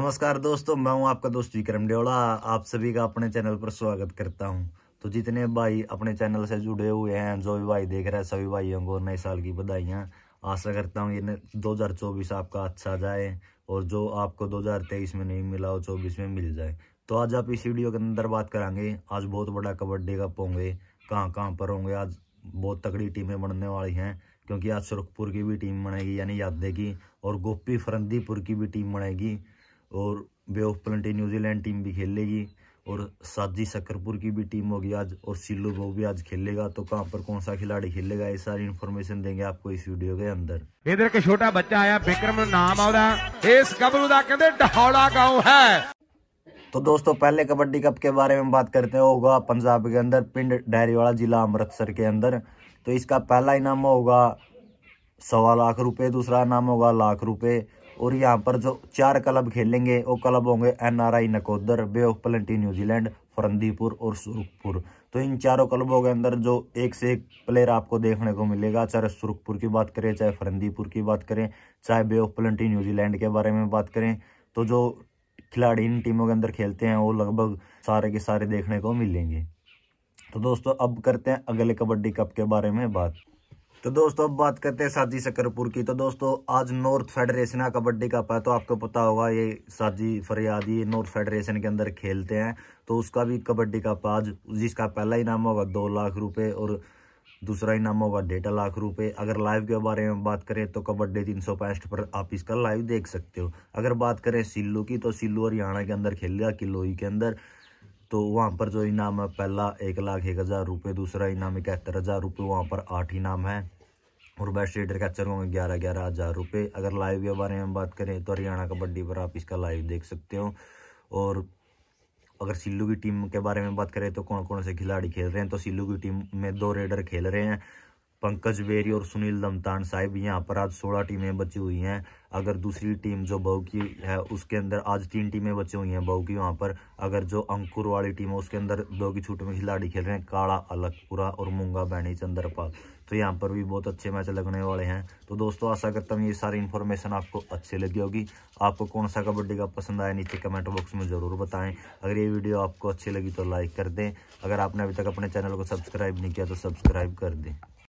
नमस्कार दोस्तों मैं हूं आपका दोस्त विक्रम डेवड़ा आप सभी का अपने चैनल पर स्वागत करता हूं तो जितने भाई अपने चैनल से जुड़े हुए हैं जो भी भाई देख रहे हैं सभी भाइयों को नए साल की बधाइयां आशा करता हूं ये दो हजार चौबीस आपका अच्छा जाए और जो आपको दो हजार तेईस में नहीं मिला हो चौबीस में मिल जाए तो आज आप इस वीडियो के अंदर बात करेंगे आज बहुत बड़ा कबड्डी कप होंगे कहाँ कहाँ पर होंगे आज बहुत तगड़ी टीमें बनने वाली हैं क्योंकि आज सुरखपुर की भी टीम बनेगी यानी यादे की और गोपी फरंदीपुर की भी टीम बनेगी और Bay of Plenty New Zealand team भी खेलेगी और साजी शक्करपुर की भी टीम होगी आज और सिल्लू वो भी आज खेलेगा तो कहाँ पर कौन सा खिलाड़ी खेलेगा ये सारी इन्फॉर्मेशन देंगे आपको इस वीडियो के अंदर इधर के छोटा बच्चा आया विक्रम नाम इस गबरू कहते डहौड़ा गाँव है तो दोस्तों पहले कबड्डी कप के बारे में बात करते होगा पंजाब के अंदर पिंड डहरीवाड़ा जिला अमृतसर के अंदर तो इसका पहला इनाम होगा सवा लाख रुपए दूसरा इनाम होगा लाख रुपए और यहाँ पर जो चार क्लब खेलेंगे वो क्लब होंगे NRI Nakodar Bay of Plenty New Zealand Farandipur और सुरखपुर तो इन चारों क्लबों के अंदर जो एक से एक प्लेयर आपको देखने को मिलेगा चाहे सुरखपुर की बात करें चाहे फरंदीपुर की बात करें चाहे बे ऑफ प्लेंटी न्यूजीलैंड के बारे में बात करें तो जो खिलाड़ी इन टीमों के अंदर खेलते हैं वो लगभग सारे के सारे देखने को मिलेंगे तो दोस्तों अब करते हैं अगले कबड्डी कप के बारे में बात तो दोस्तों अब बात करते हैं साजी शक्करपुर की तो दोस्तों आज नॉर्थ फेडरेशन का कबड्डी कप है तो आपको पता होगा ये साजी फरियाद ये नॉर्थ फेडरेशन के अंदर खेलते हैं तो उसका भी कबड्डी कप आज जिसका पहला इनाम होगा दो लाख रुपये और दूसरा इनाम होगा डेढ़ लाख रुपए अगर लाइव के बारे में बात करें तो कबड्डी तीन सौ पैंसठ पर आप इसका लाइव देख सकते हो अगर बात करें सिल्लू की तो सिल्लू हरियाणा के अंदर खेलेगा किलोई के अंदर तो वहाँ पर जो इनाम है पहला एक लाख एक हज़ार रुपये दूसरा इनाम इकहत्तर हज़ार रुपये वहाँ पर आठ इनाम है और बेस्ट रेडर कैचर होंगे ग्यारह ग्यारह हज़ार रुपये अगर लाइव के बारे में बात करें तो हरियाणा कबड्डी पर आप इसका लाइव देख सकते हो और अगर सिल्लू की टीम के बारे में बात करें तो कौन कौन से खिलाड़ी खेल रहे हैं तो सिल्लू की टीम में दो रेडर खेल रहे हैं पंकज बेरी और सुनील दमतान साहिब यहाँ पर आज सोलह टीमें बची हुई हैं अगर दूसरी टीम जो बहू की है उसके अंदर आज तीन टीमें बची हुई हैं बहू की वहाँ पर अगर जो अंकुर वाली टीम है उसके अंदर बहू की छूट में खिलाड़ी खेल रहे हैं काला अलकपुरा और मूंगा बैनी चंद्रपाल तो यहाँ पर भी बहुत अच्छे मैच लगने वाले हैं तो दोस्तों आशा करता हूँ ये सारी इन्फॉर्मेशन आपको अच्छी लगी होगी आपको कौन सा कबड्डी का पसंद आया नीचे कमेंट बॉक्स में ज़रूर बताएं अगर ये वीडियो आपको अच्छी लगी तो लाइक कर दें अगर आपने अभी तक अपने चैनल को सब्सक्राइब नहीं किया तो सब्सक्राइब कर दें